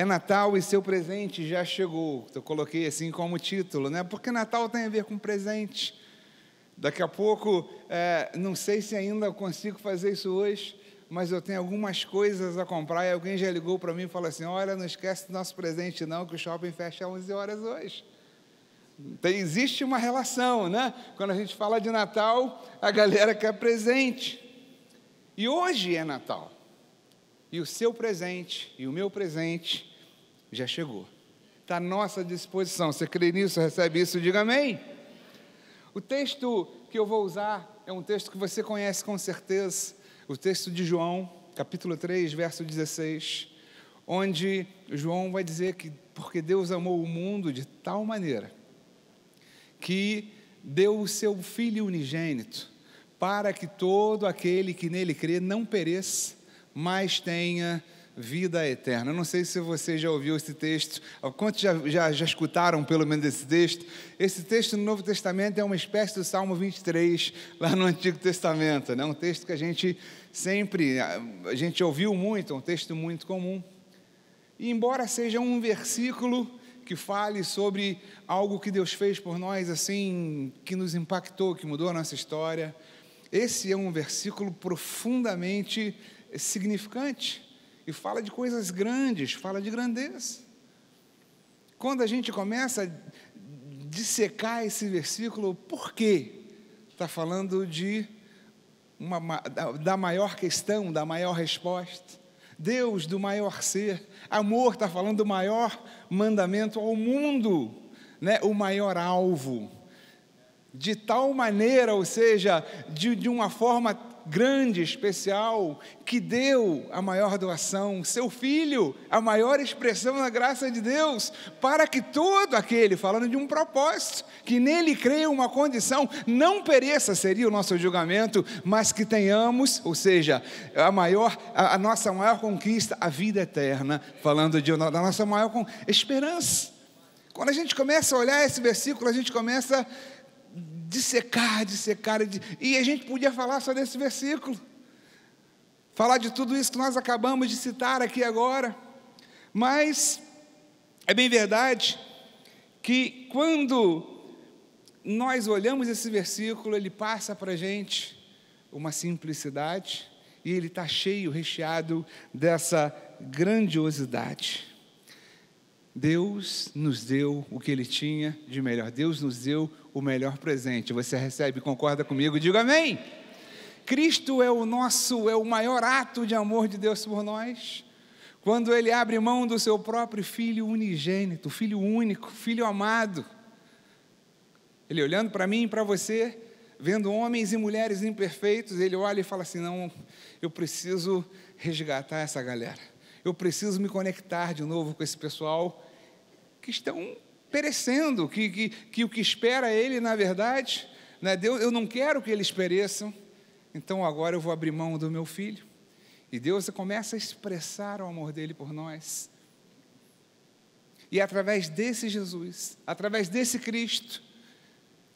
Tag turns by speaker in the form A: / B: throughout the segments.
A: É Natal e seu presente já chegou. Eu coloquei assim como título, né? Porque Natal tem a ver com presente. Daqui a pouco, é, não sei se ainda consigo fazer isso hoje, mas eu tenho algumas coisas a comprar e alguém já ligou para mim e falou assim: Olha, não esquece do nosso presente, não, que o shopping fecha às 11 horas hoje. Então, existe uma relação, né? Quando a gente fala de Natal, a galera quer presente. E hoje é Natal. E o seu presente e o meu presente já chegou. Está à nossa disposição. Você crê nisso, recebe isso, diga amém. O texto que eu vou usar é um texto que você conhece com certeza, o texto de João, capítulo 3, verso 16, onde João vai dizer que porque Deus amou o mundo de tal maneira que deu o seu filho unigênito para que todo aquele que nele crê não pereça, mas tenha vida eterna. Eu não sei se você já ouviu esse texto, quantos já, já, já, escutaram pelo menos esse texto? Esse texto no Novo Testamento é uma espécie do Salmo 23, lá no Antigo Testamento, né? um texto que a gente sempre, a gente ouviu muito, é um texto muito comum. E embora seja um versículo que fale sobre algo que Deus fez por nós, assim, que nos impactou, que mudou a nossa história, esse é um versículo profundamente significante e fala de coisas grandes, fala de grandeza. Quando a gente começa a dissecar esse versículo, por quê? Está falando de uma, da maior questão, da maior resposta. Deus do maior ser. Amor está falando do maior mandamento ao mundo, né? o maior alvo. De tal maneira, ou seja, de, de uma forma grande, especial, que deu a maior doação, seu filho, a maior expressão da graça de Deus, para que todo aquele, falando de um propósito, que nele creia uma condição, não pereça, seria o nosso julgamento, mas que tenhamos, ou seja, a maior, a, a nossa maior conquista, a vida eterna, falando de, da nossa maior esperança. Quando a gente começa a olhar esse versículo, a gente começa a dissecar, dissecar. E a gente podia falar só desse versículo. Falar de tudo isso que nós acabamos de citar aqui agora. Mas é bem verdade que quando nós olhamos esse versículo, ele passa para a gente uma simplicidade e ele está cheio, recheado dessa grandiosidade. Deus nos deu o que ele tinha de melhor, Deus nos deu o melhor presente. Você recebe, concorda comigo? Diga amém. Cristo é o nosso, é o maior ato de amor de Deus por nós. Quando ele abre mão do seu próprio filho unigênito, filho único, filho amado. Ele olhando para mim e para você, vendo homens e mulheres imperfeitos, ele olha e fala assim: "Não, eu preciso resgatar essa galera. Eu preciso me conectar de novo com esse pessoal que estão perecendo, que, que, que o que espera ele, na verdade, né, Deus, eu não quero que eles pereçam, então agora eu vou abrir mão do meu filho. E Deus começa a expressar o amor dele por nós. E através desse Jesus, através desse Cristo,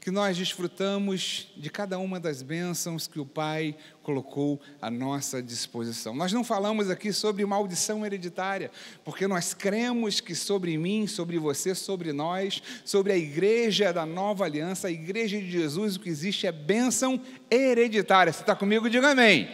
A: que nós desfrutamos de cada uma das bênçãos que o Pai colocou à nossa disposição. Nós não falamos aqui sobre maldição hereditária, porque nós cremos que sobre mim, sobre você, sobre nós, sobre a igreja da nova aliança, a igreja de Jesus, o que existe é bênção hereditária. Você está comigo? Diga amém.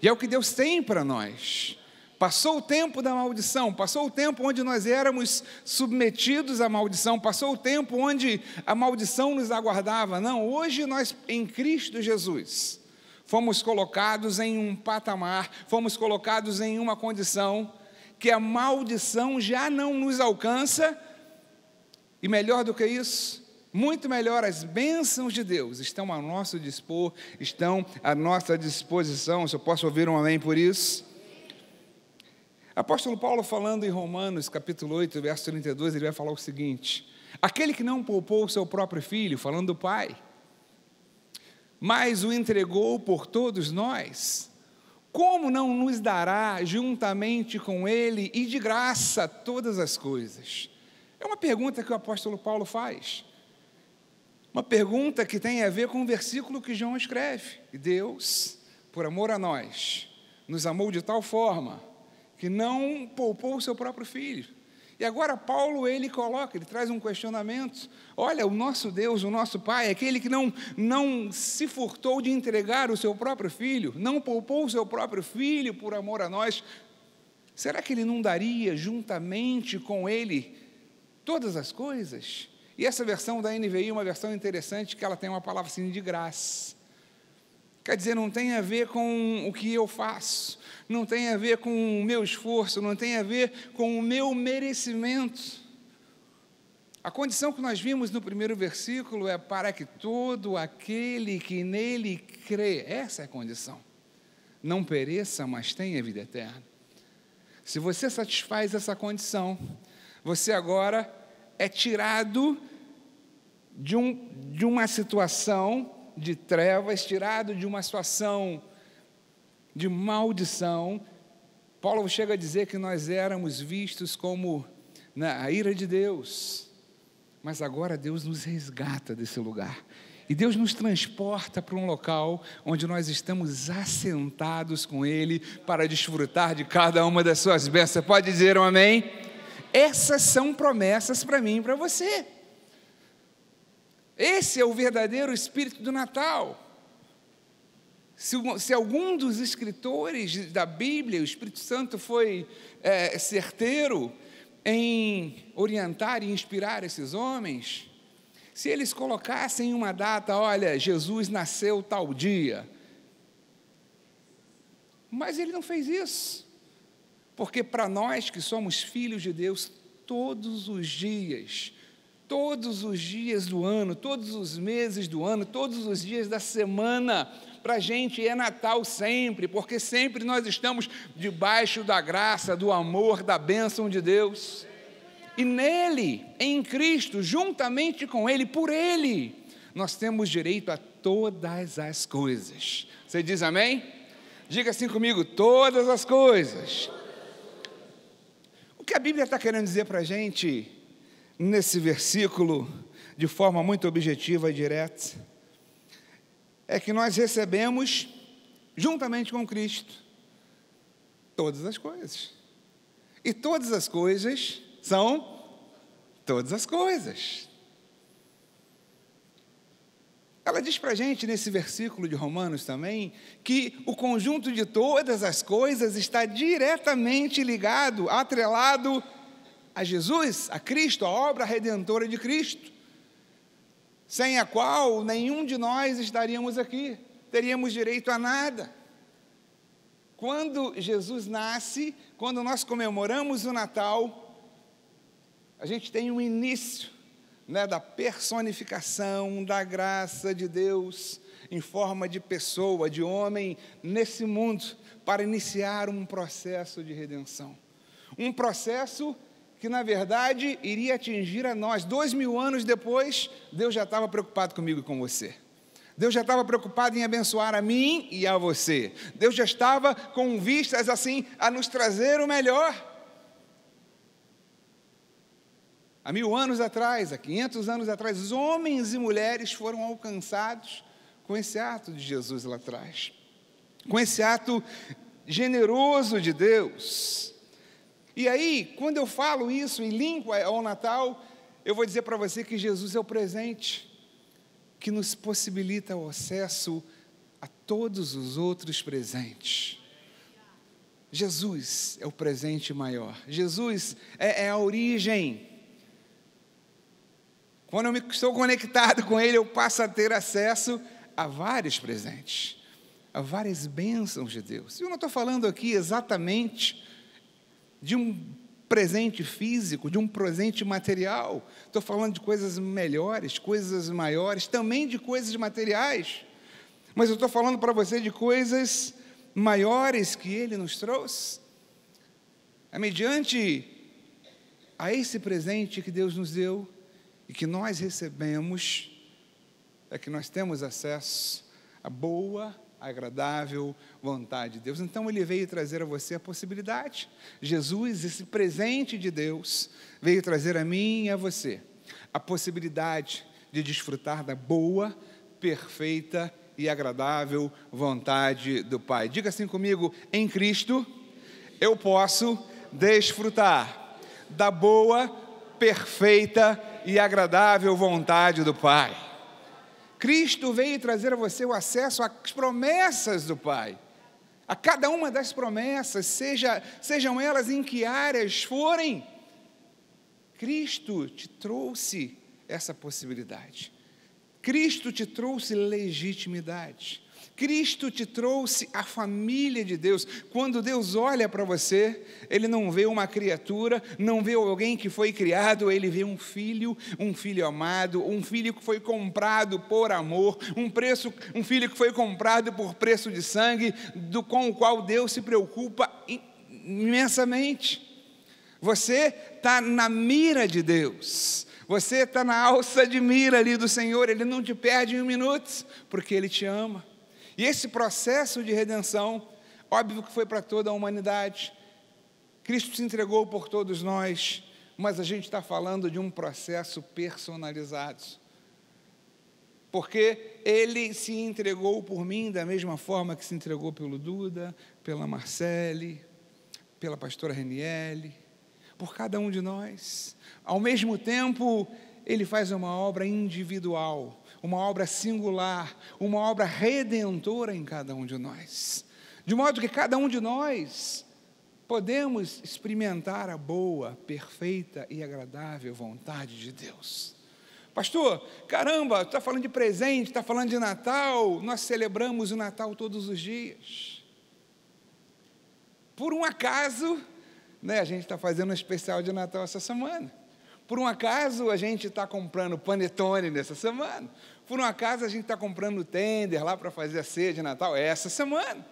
A: E é o que Deus tem para nós. Passou o tempo da maldição, passou o tempo onde nós éramos submetidos à maldição, passou o tempo onde a maldição nos aguardava. Não, hoje nós, em Cristo Jesus, fomos colocados em um patamar, fomos colocados em uma condição que a maldição já não nos alcança. E melhor do que isso, muito melhor, as bênçãos de Deus estão a nosso dispor, estão à nossa disposição. Se eu posso ouvir um amém por isso? Apóstolo Paulo, falando em Romanos, capítulo 8, verso 32, ele vai falar o seguinte: Aquele que não poupou o seu próprio filho, falando do Pai, mas o entregou por todos nós, como não nos dará juntamente com ele e de graça todas as coisas? É uma pergunta que o apóstolo Paulo faz. Uma pergunta que tem a ver com o versículo que João escreve: Deus, por amor a nós, nos amou de tal forma que não poupou o seu próprio filho. E agora Paulo ele coloca, ele traz um questionamento. Olha, o nosso Deus, o nosso Pai, é aquele que não, não se furtou de entregar o seu próprio filho, não poupou o seu próprio filho por amor a nós, será que ele não daria juntamente com ele todas as coisas? E essa versão da NVI é uma versão interessante que ela tem uma palavra assim de graça. Quer dizer, não tem a ver com o que eu faço, não tem a ver com o meu esforço, não tem a ver com o meu merecimento. A condição que nós vimos no primeiro versículo é para que todo aquele que nele crê, essa é a condição, não pereça, mas tenha vida eterna. Se você satisfaz essa condição, você agora é tirado de, um, de uma situação de trevas, tirado de uma situação de maldição, Paulo chega a dizer que nós éramos vistos como na, né, a ira de Deus, mas agora Deus nos resgata desse lugar. E Deus nos transporta para um local onde nós estamos assentados com Ele para desfrutar de cada uma das suas bênçãos. Pode dizer um amém? Essas são promessas para mim e para você. Esse é o verdadeiro espírito do Natal. Se, se algum dos escritores da Bíblia, o Espírito Santo, foi é, certeiro em orientar e inspirar esses homens, se eles colocassem uma data, olha, Jesus nasceu tal dia. Mas ele não fez isso. Porque para nós que somos filhos de Deus, todos os dias todos os dias do ano, todos os meses do ano, todos os dias da semana. Para a gente é Natal sempre, porque sempre nós estamos debaixo da graça, do amor, da bênção de Deus. E nele, em Cristo, juntamente com Ele, por Ele, nós temos direito a todas as coisas. Você diz amém? Diga assim comigo: todas as coisas. O que a Bíblia está querendo dizer para a gente nesse versículo de forma muito objetiva e direta é que nós recebemos, juntamente com Cristo, todas as coisas. E todas as coisas são todas as coisas. Ela diz para a gente nesse versículo de Romanos também que o conjunto de todas as coisas está diretamente ligado, atrelado a Jesus, a Cristo, a obra redentora de Cristo, sem a qual nenhum de nós estaríamos aqui, teríamos direito a nada. Quando Jesus nasce, quando nós comemoramos o Natal, a gente tem um início né, da personificação da graça de Deus em forma de pessoa, de homem, nesse mundo, para iniciar um processo de redenção. Um processo que na verdade iria atingir a nós. Dois mil anos depois, Deus já estava preocupado comigo e com você. Deus já estava preocupado em abençoar a mim e a você. Deus já estava com vistas assim a nos trazer o melhor. Há mil anos atrás, há 500 anos atrás, os homens e mulheres foram alcançados com esse ato de Jesus lá atrás, com esse ato generoso de Deus. E aí, quando eu falo isso em língua é ao Natal, eu vou dizer para você que Jesus é o presente que nos possibilita o acesso a todos os outros presentes. Jesus é o presente maior. Jesus é, é a origem. Quando eu me, estou conectado com Ele, eu passo a ter acesso a vários presentes, a várias bênçãos de Deus. Eu não estou falando aqui exatamente de um presente físico, de um presente material. Estou falando de coisas melhores, coisas maiores, também de coisas materiais. Mas eu estou falando para você de coisas maiores que Ele nos trouxe. É mediante a esse presente que Deus nos deu e que nós recebemos, é que nós temos acesso à boa agradável vontade de Deus. Então ele veio trazer a você a possibilidade. Jesus, esse presente de Deus, veio trazer a mim e a você a possibilidade de desfrutar da boa, perfeita e agradável vontade do Pai. Diga assim comigo: em Cristo eu posso desfrutar da boa, perfeita e agradável vontade do Pai. Cristo veio trazer a você o acesso às promessas do Pai. A cada uma das promessas, seja, sejam elas em que áreas forem, Cristo te trouxe essa possibilidade. Cristo te trouxe legitimidade. Cristo te trouxe a família de Deus. Quando Deus olha para você, Ele não vê uma criatura, não vê alguém que foi criado, Ele vê um filho, um filho amado, um filho que foi comprado por amor, um preço, um filho que foi comprado por preço de sangue, do com o qual Deus se preocupa imensamente. Você está na mira de Deus. Você está na alça de mira ali do Senhor, Ele não te perde em um minuto, porque Ele te ama. E esse processo de redenção, óbvio que foi para toda a humanidade. Cristo se entregou por todos nós, mas a gente está falando de um processo personalizado. Porque ele se entregou por mim da mesma forma que se entregou pelo Duda, pela Marcele, pela pastora Reniele, por cada um de nós. Ao mesmo tempo, ele faz uma obra individual uma obra singular, uma obra redentora em cada um de nós. De modo que cada um de nós podemos experimentar a boa, perfeita e agradável vontade de Deus. Pastor, caramba, está falando de presente, está falando de Natal, nós celebramos o Natal todos os dias. Por um acaso, né, a gente está fazendo um especial de Natal essa semana. Por um acaso a gente está comprando panetone nessa semana. Por um acaso a gente está comprando tender lá para fazer a ceia de Natal é essa semana.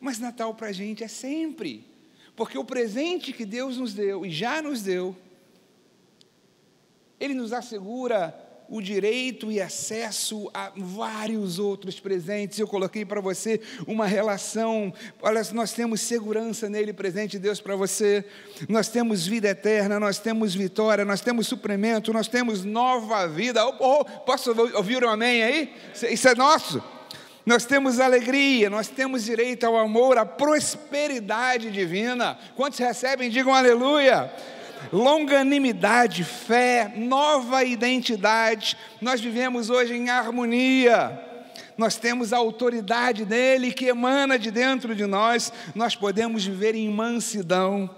A: Mas Natal para a gente é sempre. Porque o presente que Deus nos deu e já nos deu, Ele nos assegura o direito e acesso a vários outros presentes. Eu coloquei para você uma relação. Olha, nós temos segurança nele, presente Deus para você. Nós temos vida eterna, nós temos vitória, nós temos suprimento, nós temos nova vida. Oh, oh, posso ouvir um amém aí? Isso é nosso. Nós temos alegria, nós temos direito ao amor, à prosperidade divina. Quantos recebem, digam aleluia longanimidade, fé, nova identidade. Nós vivemos hoje em harmonia. Nós temos a autoridade dele que emana de dentro de nós. Nós podemos viver em mansidão.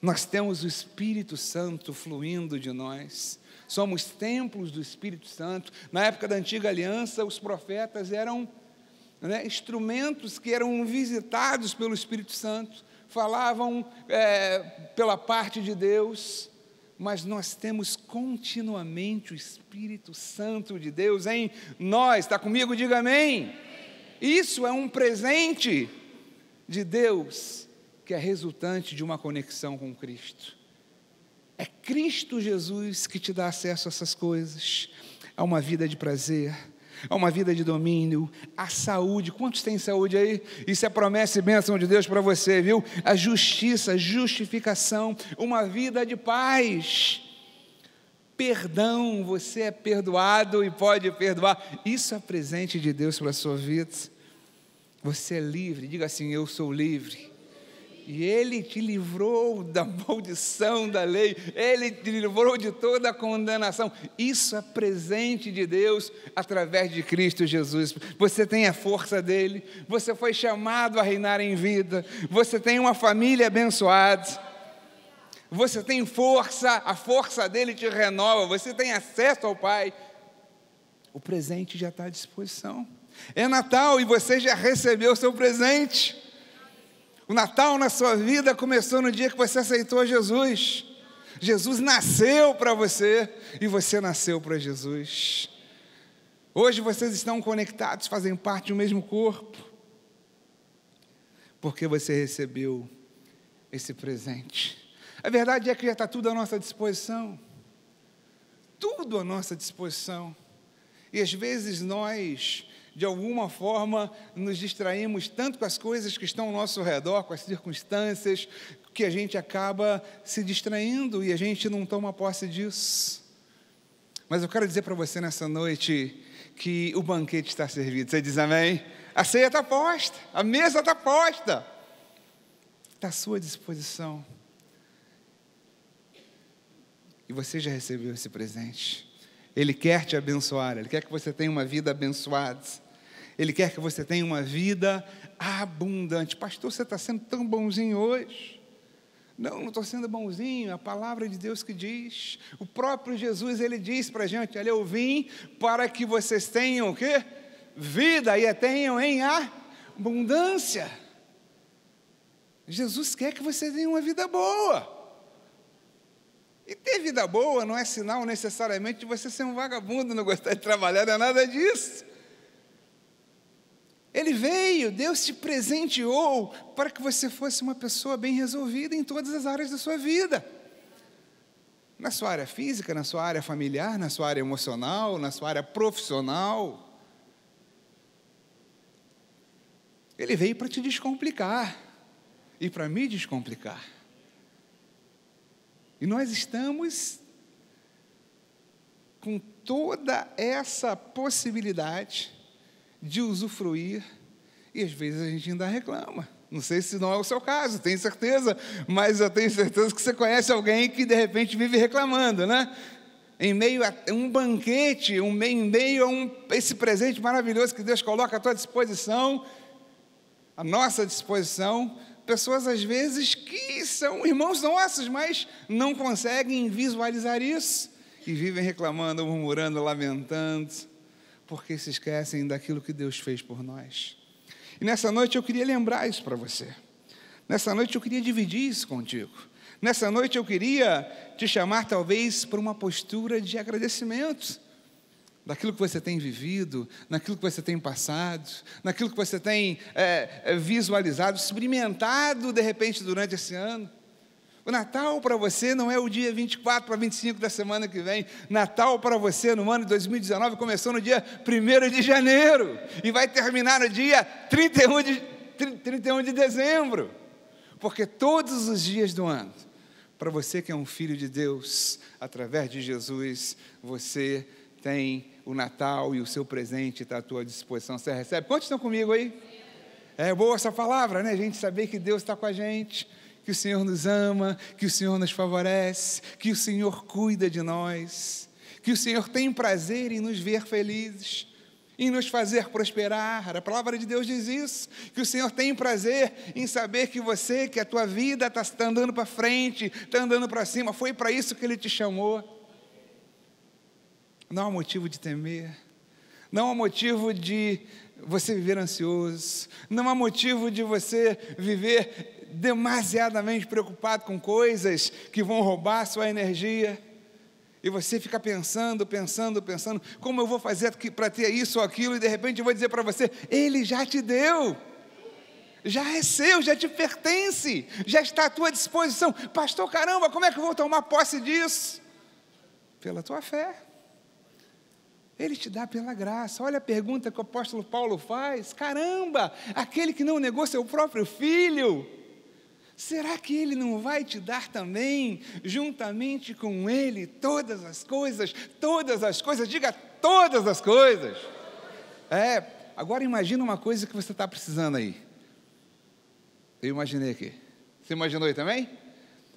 A: Nós temos o Espírito Santo fluindo de nós. Somos templos do Espírito Santo. Na época da antiga aliança, os profetas eram né, instrumentos que eram visitados pelo Espírito Santo falavam é, pela parte de Deus, mas nós temos continuamente o Espírito Santo de Deus em nós. Está comigo? Diga amém. Isso é um presente de Deus que é resultante de uma conexão com Cristo. É Cristo Jesus que te dá acesso a essas coisas, a uma vida de prazer a uma vida de domínio, a saúde. Quantos têm saúde aí? Isso é promessa e bênção de Deus para você, viu? A justiça, justificação, uma vida de paz. Perdão, você é perdoado e pode perdoar. Isso é presente de Deus para a sua vida. Você é livre, diga assim: Eu sou livre. E ele te livrou da maldição da lei, ele te livrou de toda a condenação. Isso é presente de Deus através de Cristo Jesus. Você tem a força dele, você foi chamado a reinar em vida, você tem uma família abençoada. Você tem força, a força dele te renova, você tem acesso ao Pai. O presente já está à disposição. É Natal e você já recebeu o seu presente. O Natal na sua vida começou no dia que você aceitou Jesus. Jesus nasceu para você e você nasceu para Jesus. Hoje vocês estão conectados, fazem parte do mesmo corpo, porque você recebeu esse presente. A verdade é que já está tudo à nossa disposição. Tudo à nossa disposição. E às vezes nós de alguma forma, nos distraímos tanto com as coisas que estão ao nosso redor, com as circunstâncias, que a gente acaba se distraindo e a gente não toma posse disso. Mas eu quero dizer para você nessa noite que o banquete está servido. Você diz amém? A ceia está posta, a mesa está posta, está à sua disposição. E você já recebeu esse presente. Ele quer te abençoar, Ele quer que você tenha uma vida abençoada. Ele quer que você tenha uma vida abundante. Pastor, você está sendo tão bonzinho hoje. Não, não estou sendo bonzinho, é a palavra de Deus que diz. O próprio Jesus, ele diz para a gente, olha, eu vim para que vocês tenham o quê? Vida e a tenham em abundância. Jesus quer que você tenha uma vida boa. E ter vida boa não é sinal necessariamente de você ser um vagabundo, não gostar de trabalhar, não é nada disso. Ele veio, Deus te presenteou para que você fosse uma pessoa bem resolvida em todas as áreas da sua vida. Na sua área física, na sua área familiar, na sua área emocional, na sua área profissional. Ele veio para te descomplicar e para me descomplicar. E nós estamos com toda essa possibilidade de usufruir, e às vezes a gente ainda reclama. Não sei se não é o seu caso, tenho certeza, mas eu tenho certeza que você conhece alguém que de repente vive reclamando, né? Em meio a um banquete, um, em meio a um, esse presente maravilhoso que Deus coloca à tua disposição, à nossa disposição, pessoas às vezes que são irmãos nossos, mas não conseguem visualizar isso e vivem reclamando, murmurando, lamentando, porque se esquecem daquilo que Deus fez por nós. E nessa noite eu queria lembrar isso para você. Nessa noite eu queria dividir isso contigo. Nessa noite eu queria te chamar, talvez, para uma postura de agradecimento daquilo que você tem vivido, naquilo que você tem passado, naquilo que você tem é, é visualizado, experimentado de repente durante esse ano. O Natal para você não é o dia 24 para 25 da semana que vem. Natal para você no ano de 2019 começou no dia 1 de janeiro e vai terminar no dia 31 de, 31 de dezembro. Porque todos os dias do ano, para você que é um filho de Deus, através de Jesus, você tem o Natal e o seu presente está à tua disposição. Você recebe? Quantos estão comigo aí? É boa essa palavra, né? A gente saber que Deus está com a gente, que o Senhor nos ama, que o Senhor nos favorece, que o Senhor cuida de nós, que o Senhor tem prazer em nos ver felizes, em nos fazer prosperar. A palavra de Deus diz isso, que o Senhor tem prazer em saber que você, que a tua vida está tá andando para frente, está andando para cima, foi para isso que Ele te chamou não há motivo de temer, não há motivo de você viver ansioso, não há motivo de você viver demasiadamente preocupado com coisas que vão roubar sua energia. E você fica pensando, pensando, pensando, como eu vou fazer para ter isso ou aquilo, e de repente eu vou dizer para você: Ele já te deu, já é seu, já te pertence, já está à tua disposição. Pastor, caramba, como é que eu vou tomar posse disso? Pela tua fé. Ele te dá pela graça. Olha a pergunta que o apóstolo Paulo faz: caramba, aquele que não negou seu próprio filho, será que ele não vai te dar também, juntamente com ele, todas as coisas? Todas as coisas, diga todas as coisas. É, agora imagina uma coisa que você está precisando aí. Eu imaginei aqui. Você imaginou aí também?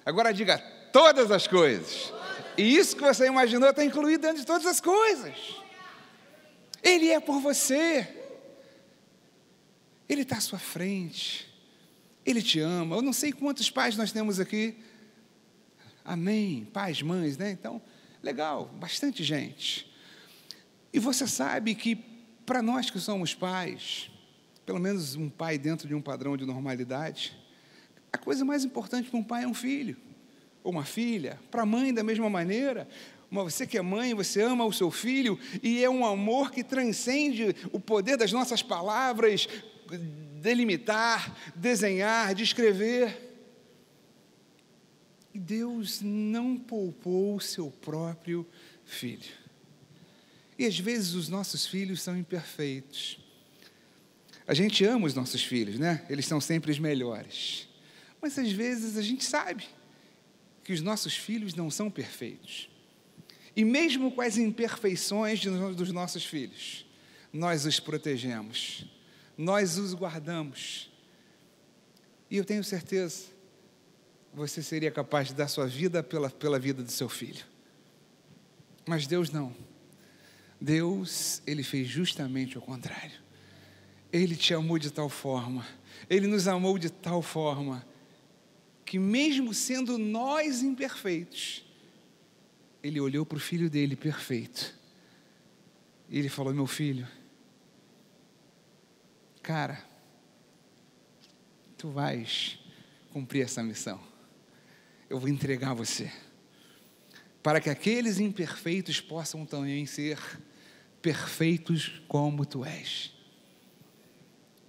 A: Agora diga todas as coisas. E isso que você imaginou está incluído dentro de todas as coisas. Ele é por você. Ele está à sua frente. Ele te ama. Eu não sei quantos pais nós temos aqui. Amém. Pais, mães, né? Então, legal, bastante gente. E você sabe que para nós que somos pais, pelo menos um pai dentro de um padrão de normalidade, a coisa mais importante para um pai é um filho, ou uma filha, para a mãe da mesma maneira, você que é mãe, você ama o seu filho e é um amor que transcende o poder das nossas palavras, delimitar, desenhar, descrever. E Deus não poupou o seu próprio filho. E às vezes os nossos filhos são imperfeitos. A gente ama os nossos filhos, né? Eles são sempre os melhores. Mas às vezes a gente sabe que os nossos filhos não são perfeitos. E mesmo com as imperfeições dos nossos filhos, nós os protegemos, nós os guardamos. E eu tenho certeza, você seria capaz de dar sua vida pela, pela vida do seu filho. Mas Deus não. Deus, ele fez justamente o contrário. Ele te amou de tal forma, ele nos amou de tal forma, que mesmo sendo nós imperfeitos, ele olhou para o filho dele perfeito. E ele falou: Meu filho, cara, tu vais cumprir essa missão. Eu vou entregar você. Para que aqueles imperfeitos possam também ser perfeitos como tu és.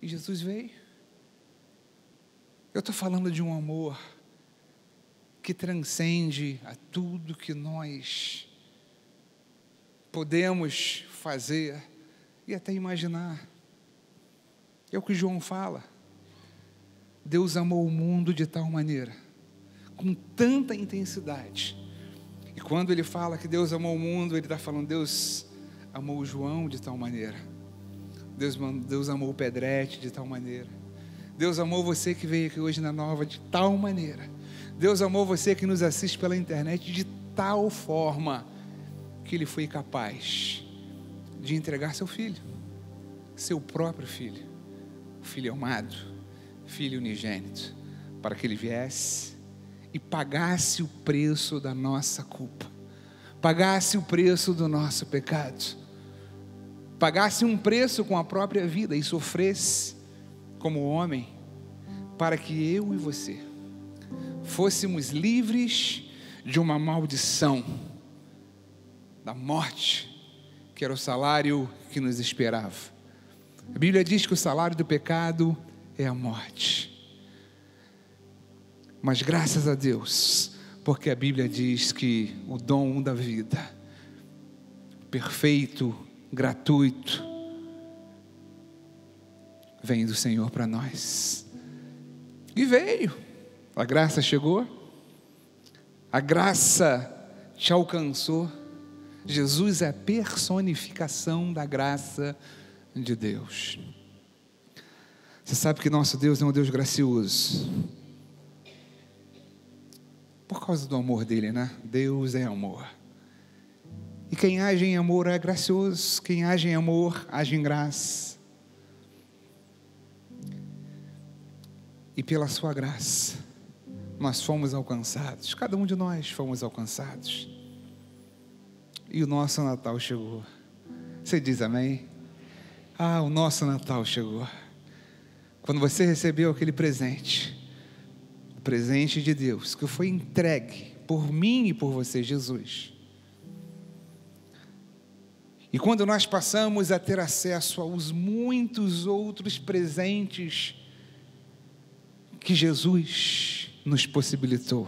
A: E Jesus veio. Eu estou falando de um amor que transcende a tudo que nós podemos fazer e até imaginar. É o que João fala. Deus amou o mundo de tal maneira, com tanta intensidade. E quando ele fala que Deus amou o mundo, ele está falando, Deus amou o João de tal maneira. Deus, Deus amou o Pedrete de tal maneira. Deus amou você que veio aqui hoje na nova de tal maneira Deus amou você que nos assiste pela internet de tal forma que ele foi capaz de entregar seu filho, seu próprio filho, filho amado, filho unigênito, para que ele viesse e pagasse o preço da nossa culpa, pagasse o preço do nosso pecado, pagasse um preço com a própria vida e sofresse como homem, para que eu e você fôssemos livres de uma maldição, da morte, que era o salário que nos esperava. A Bíblia diz que o salário do pecado é a morte. Mas graças a Deus, porque a Bíblia diz que o dom da vida, perfeito, gratuito, vem do Senhor para nós. E veio. A graça chegou, a graça te alcançou. Jesus é a personificação da graça de Deus. Você sabe que nosso Deus é um Deus gracioso. Por causa do amor dele, né? Deus é amor. E quem age em amor é gracioso, quem age em amor age em graça. E pela sua graça, nós fomos alcançados, cada um de nós fomos alcançados. E o nosso Natal chegou. Você diz amém? Ah, o nosso Natal chegou. Quando você recebeu aquele presente, o presente de Deus, que foi entregue por mim e por você, Jesus. E quando nós passamos a ter acesso aos muitos outros presentes que Jesus nos possibilitou.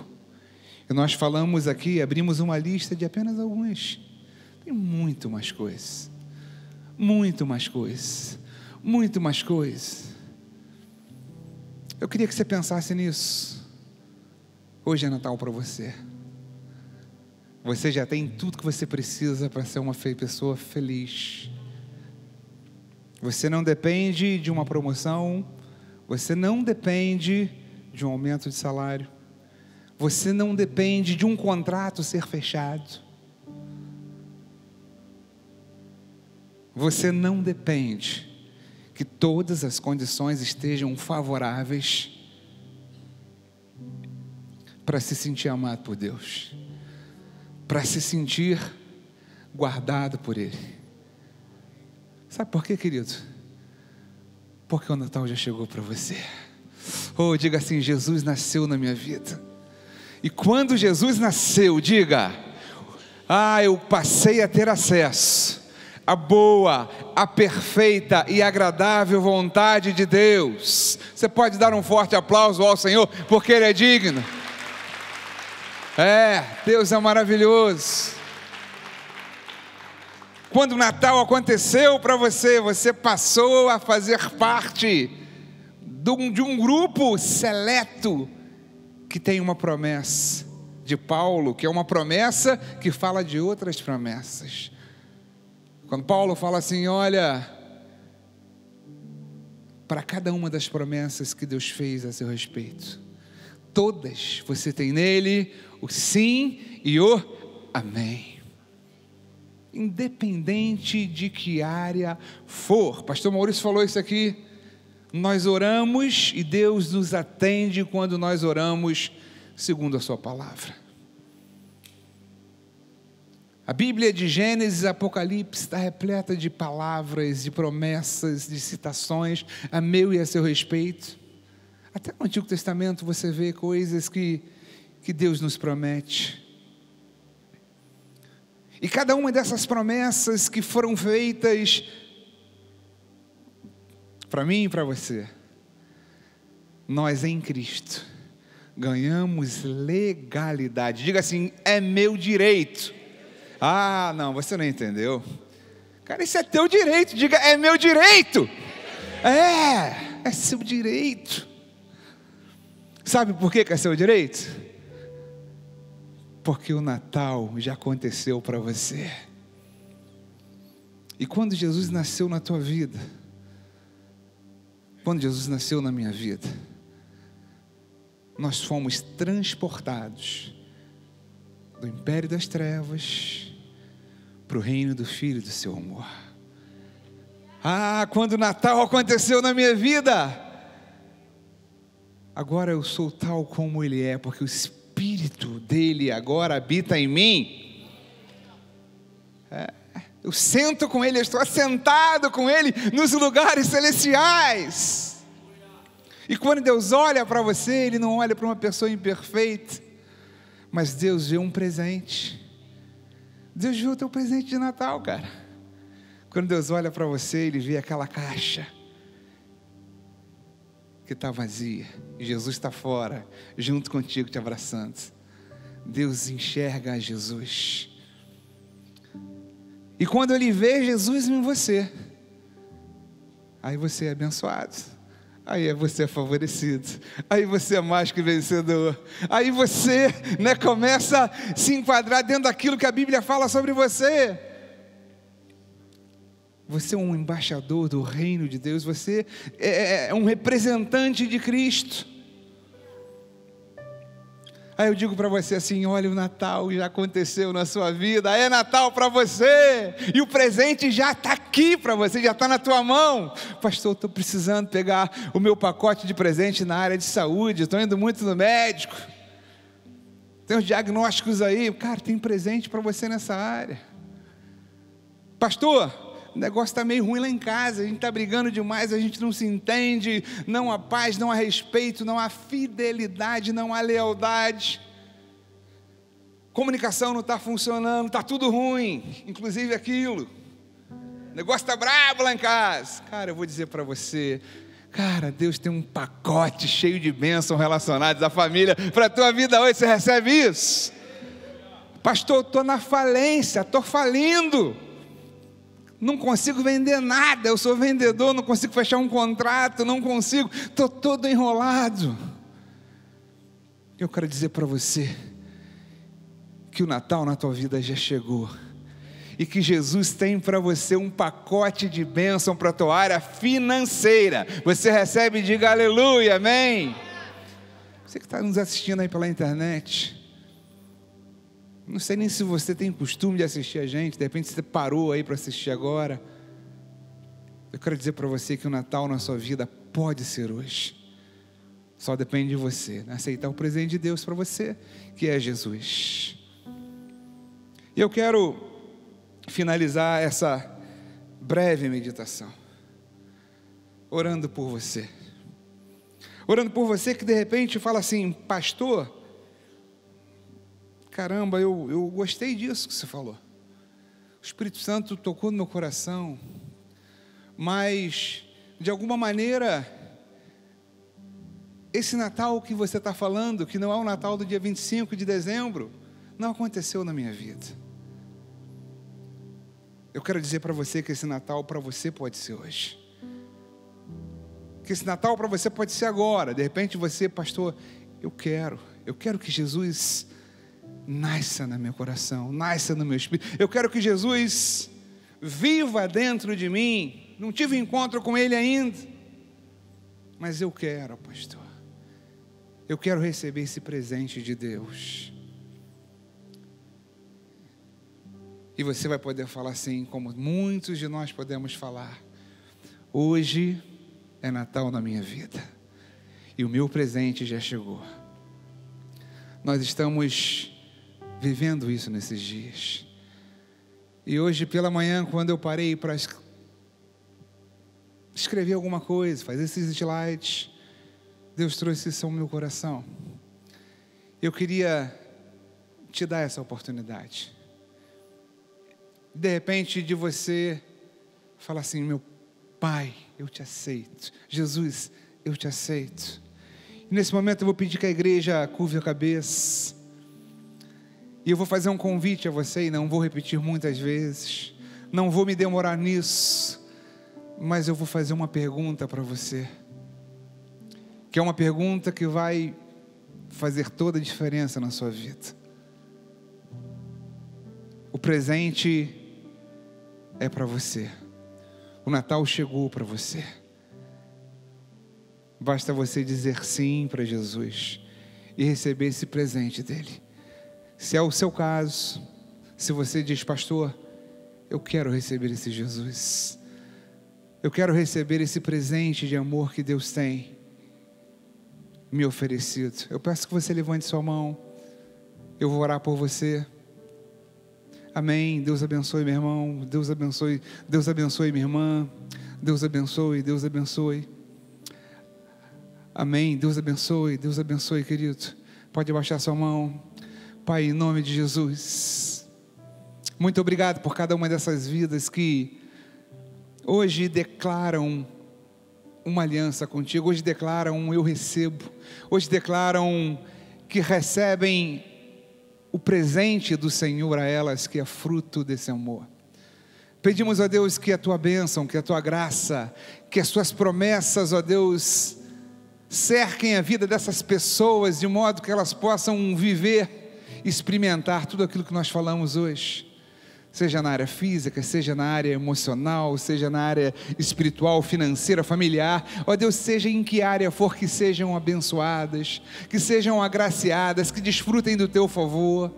A: E nós falamos aqui, abrimos uma lista de apenas algumas. Tem muito mais coisas. Muito mais coisas. Muito mais coisas. Eu queria que você pensasse nisso. Hoje é Natal para você. Você já tem tudo que você precisa para ser uma pessoa feliz. Você não depende de uma promoção, você não depende de um aumento de salário. Você não depende de um contrato ser fechado. Você não depende que todas as condições estejam favoráveis para se sentir amado por Deus, para se sentir guardado por Ele. Sabe por quê, querido? Porque o Natal já chegou para você. Ou oh, diga assim: Jesus nasceu na minha vida. E quando Jesus nasceu, diga: Ah, eu passei a ter acesso à boa, à perfeita e agradável vontade de Deus. Você pode dar um forte aplauso ao Senhor, porque Ele é digno. É, Deus é maravilhoso. Quando o Natal aconteceu para você, você passou a fazer parte de um grupo seleto que tem uma promessa de Paulo, que é uma promessa que fala de outras promessas. Quando Paulo fala assim, olha, para cada uma das promessas que Deus fez a seu respeito, todas você tem nele o sim e o amém. Independente de que área for, Pastor Maurício falou isso aqui nós oramos e Deus nos atende quando nós oramos segundo a Sua palavra. A Bíblia de Gênesis e Apocalipse está repleta de palavras, de promessas, de citações a meu e a seu respeito. Até no Antigo Testamento você vê coisas que, que Deus nos promete. E cada uma dessas promessas que foram feitas para mim e para você. Nós em Cristo ganhamos legalidade. Diga assim: é meu direito. Ah, não, você não entendeu. Cara, isso é teu direito. Diga: é meu direito. É, é seu direito. Sabe por que, que é seu direito? Porque o Natal já aconteceu para você. E quando Jesus nasceu na tua vida, quando Jesus nasceu na minha vida, nós fomos transportados do império das trevas para o reino do Filho do seu amor. Ah, quando o Natal aconteceu na minha vida, agora eu sou tal como Ele é, porque o Espírito dele agora habita em mim. É. Eu sento com Ele, eu estou assentado com Ele nos lugares celestiais. E quando Deus olha para você, Ele não olha para uma pessoa imperfeita, mas Deus vê um presente. Deus viu o teu presente de Natal, cara. Quando Deus olha para você, Ele vê aquela caixa que está vazia. Jesus está fora, junto contigo, te abraçando. Deus enxerga Jesus. E quando ele vê Jesus em você, aí você é abençoado. Aí você é favorecido. Aí você é mais que vencedor. Aí você né, começa a se enquadrar dentro daquilo que a Bíblia fala sobre você. Você é um embaixador do reino de Deus. Você é, é, é um representante de Cristo. Aí eu digo para você assim: olha, o Natal já aconteceu na sua vida, é Natal para você, e o presente já está aqui para você, já está na tua mão. Pastor, estou precisando pegar o meu pacote de presente na área de saúde, estou indo muito no médico. Tem os diagnósticos aí, cara, tem presente para você nessa área. Pastor, o negócio está meio ruim lá em casa, a gente está brigando demais, a gente não se entende, não há paz, não há respeito, não há fidelidade, não há lealdade. Comunicação não está funcionando, está tudo ruim, inclusive aquilo. O negócio está brabo lá em casa. Cara, eu vou dizer para você, Cara, Deus tem um pacote cheio de bênçãos relacionadas à família para a tua vida hoje. Você recebe isso? Pastor, estou na falência, estou falindo não consigo vender nada, eu sou vendedor, não consigo fechar um contrato, não consigo, estou todo enrolado. Eu quero dizer para você que o Natal na tua vida já chegou e que Jesus tem para você um pacote de bênção para a tua área financeira. Você recebe, diga aleluia, amém. Você que está nos assistindo aí pela internet, não sei nem se você tem costume de assistir a gente, de repente você parou aí para assistir agora. Eu quero dizer para você que o Natal na sua vida pode ser hoje. Só depende de você né? aceitar o presente de Deus para você, que é Jesus. E eu quero finalizar essa breve meditação orando por você. Orando por você que de repente fala assim, pastor, caramba, eu, eu gostei disso que você falou. O Espírito Santo tocou no meu coração, mas de alguma maneira, esse Natal que você está falando, que não é o Natal do dia 25 de dezembro, não aconteceu na minha vida. Eu quero dizer para você que esse Natal para você pode ser hoje. Que esse Natal para você pode ser agora. De repente você, pastor, eu quero, eu quero que Jesus nasça no meu coração, nasça no meu espírito. Eu quero que Jesus viva dentro de mim. Não tive encontro com Ele ainda, mas eu quero, pastor. Eu quero receber esse presente de Deus. E você vai poder falar assim, como muitos de nós podemos falar: hoje é Natal na minha vida, e o meu presente já chegou. Nós estamos vivendo isso nesses dias. E hoje pela manhã, quando eu parei para escrever alguma coisa, fazer esses slides, Deus trouxe isso ao meu coração. Eu queria te dar essa oportunidade. De repente, de você falar assim: meu Pai, eu te aceito. Jesus, eu te aceito. E nesse momento eu vou pedir que a igreja curve a cabeça. E eu vou fazer um convite a você, e não vou repetir muitas vezes, não vou me demorar nisso, mas eu vou fazer uma pergunta para você, que é uma pergunta que vai fazer toda a diferença na sua vida. O presente é para você. O Natal chegou para você. Basta você dizer sim para Jesus e receber esse presente dele. Se é o seu caso, se você diz, pastor, eu quero receber esse Jesus, eu quero receber esse presente de amor que Deus tem me oferecido, eu peço que você levante sua mão, eu vou orar por você. Amém. Deus abençoe meu irmão. Deus abençoe. Deus abençoe minha irmã. Deus abençoe. Deus abençoe. Amém. Deus abençoe. Deus abençoe, querido. Pode abaixar sua mão. Pai, em nome de Jesus. Muito obrigado por cada uma dessas vidas que hoje declaram uma aliança contigo, hoje declaram eu recebo, hoje declaram que recebem o presente do Senhor a elas, que é fruto desse amor. Pedimos a Deus que a tua bênção, que a tua graça, que as suas promessas, ó Deus, cerquem a vida dessas pessoas de modo que elas possam viver experimentar tudo aquilo que nós falamos hoje, seja na área física, seja na área emocional, seja na área espiritual, financeira, familiar. Ó Deus, seja em que área for que sejam abençoadas, que sejam agraciadas, que desfrutem do teu favor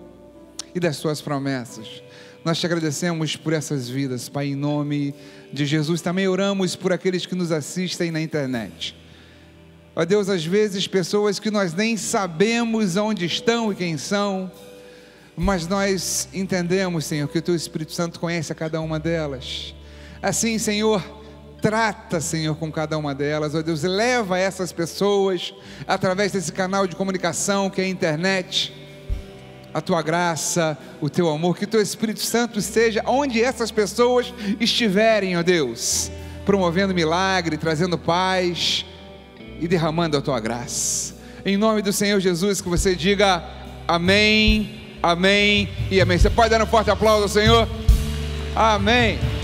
A: e das tuas promessas. Nós te agradecemos por essas vidas, Pai, em nome de Jesus. Também oramos por aqueles que nos assistem na internet. Ó Deus, às vezes pessoas que nós nem sabemos onde estão e quem são, mas nós entendemos, Senhor, que o Teu Espírito Santo conhece a cada uma delas. Assim, Senhor, trata, Senhor, com cada uma delas, ó oh, Deus, leva essas pessoas através desse canal de comunicação que é a internet, a tua graça, o teu amor, que o teu Espírito Santo esteja onde essas pessoas estiverem, ó oh, Deus, promovendo milagre, trazendo paz, e derramando a tua graça. Em nome do Senhor Jesus, que você diga amém, amém e amém. Você pode dar um forte aplauso ao Senhor? Amém.